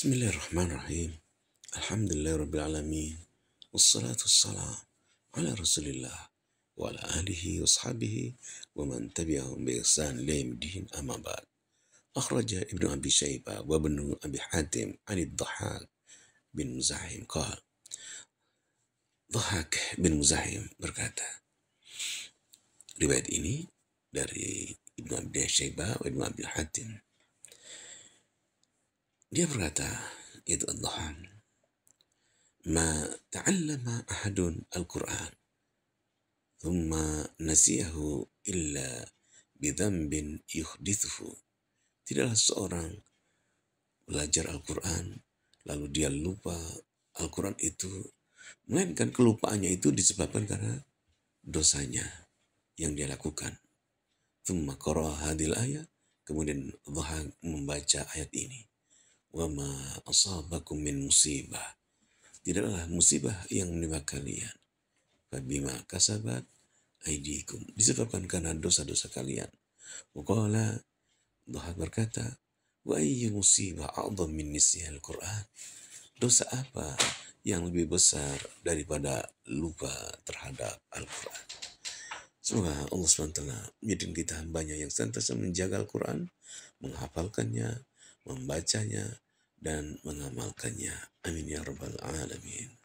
بسم الله الرحمن الرحيم الحمد لله رب العالمين والصلاة والسلام على رسول الله وعلى آله وصحبه ومن تبعهم بإحسان لهم الدين أما بعد أخرج ابن أبي شيبة وابن أبي حاتم عن الضحاك بن مزاحم قال ضحاك بن مزاحم berkata, رواية إني dari ابن أبي شيبة وابن أبي حاتم Dia berkata, itu Allah. Ma ta'allama ahadun al-Quran. Thumma nasiyahu illa bidhambin yukhdithuhu. Tidaklah seorang belajar Al-Quran, lalu dia lupa Al-Quran itu, melainkan kelupaannya itu disebabkan karena dosanya yang dia lakukan. Thumma hadil ayat, kemudian membaca ayat ini wama asabakum min musibah. Tidaklah musibah yang menimpa kalian. Fabima kasabat aidikum. Disebabkan karena dosa-dosa kalian. Waqala Dhahab berkata, Wa ayyu musibah a'zam min nisyal Qur'an. Dosa apa yang lebih besar daripada lupa terhadap Al-Quran. Semoga Allah SWT menjadikan kita hambanya yang sentiasa menjaga Al-Quran, menghafalkannya, membacanya, dan mengamalkannya. Amin ya Rabbal 'Alamin.